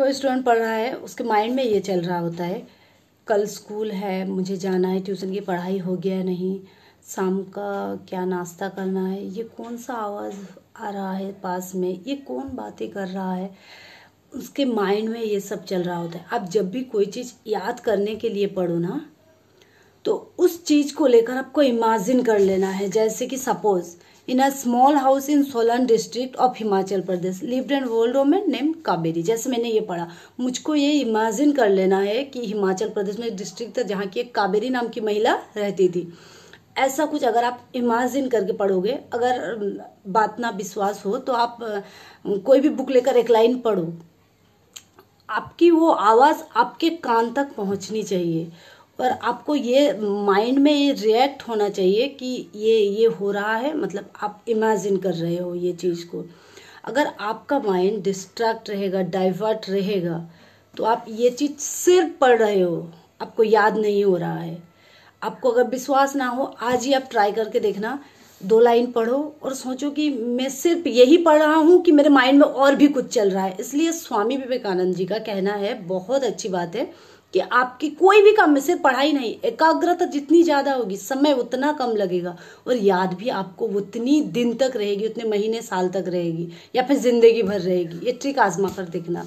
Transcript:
जो तो स्टूडेंट पढ़ रहा है उसके माइंड में ये चल रहा होता है कल स्कूल है मुझे जाना है ट्यूशन की पढ़ाई हो गया नहीं शाम का क्या नाश्ता करना है ये कौन सा आवाज़ आ रहा है पास में ये कौन बातें कर रहा है उसके माइंड में ये सब चल रहा होता है आप जब भी कोई चीज़ याद करने के लिए पढ़ो ना तो उस चीज़ को लेकर आपको इमेजिन कर लेना है जैसे कि suppose in a small house in Solan district of Himachal Pradesh lived an old woman named Kaberi जैसे मैंने ये पढ़ा मुझको ये इमेजिन कर लेना है कि हिमाचल प्रदेश में डिस्ट्रिक्ट था जहाँ की एक काबेरी नाम की महिला रहती थी ऐसा कुछ अगर आप इमेजिन करके पढ़ोगे अगर बात ना विश्वास हो तो आप कोई भी बुक लेकर एक लाइन पढ़ो आपकी वो आवाज़ आपके कान तक पहुंचनी चाहिए पर आपको ये माइंड में ये रिएक्ट होना चाहिए कि ये ये हो रहा है मतलब आप इमेजिन कर रहे हो ये चीज़ को अगर आपका माइंड डिस्ट्रैक्ट रहेगा डाइवर्ट रहेगा तो आप ये चीज़ सिर्फ पढ़ रहे हो आपको याद नहीं हो रहा है आपको अगर विश्वास ना हो आज ही आप ट्राई करके देखना दो लाइन पढ़ो और सोचो कि मैं सिर्फ यही पढ़ रहा हूँ कि मेरे माइंड में और भी कुछ चल रहा है इसलिए स्वामी विवेकानंद जी का कहना है बहुत अच्छी बात है कि आपकी कोई भी काम में से पढ़ाई नहीं एकाग्रता जितनी ज़्यादा होगी समय उतना कम लगेगा और याद भी आपको उतनी दिन तक रहेगी उतने महीने साल तक रहेगी या फिर ज़िंदगी भर रहेगी ये ट्रिक आजमा कर देखना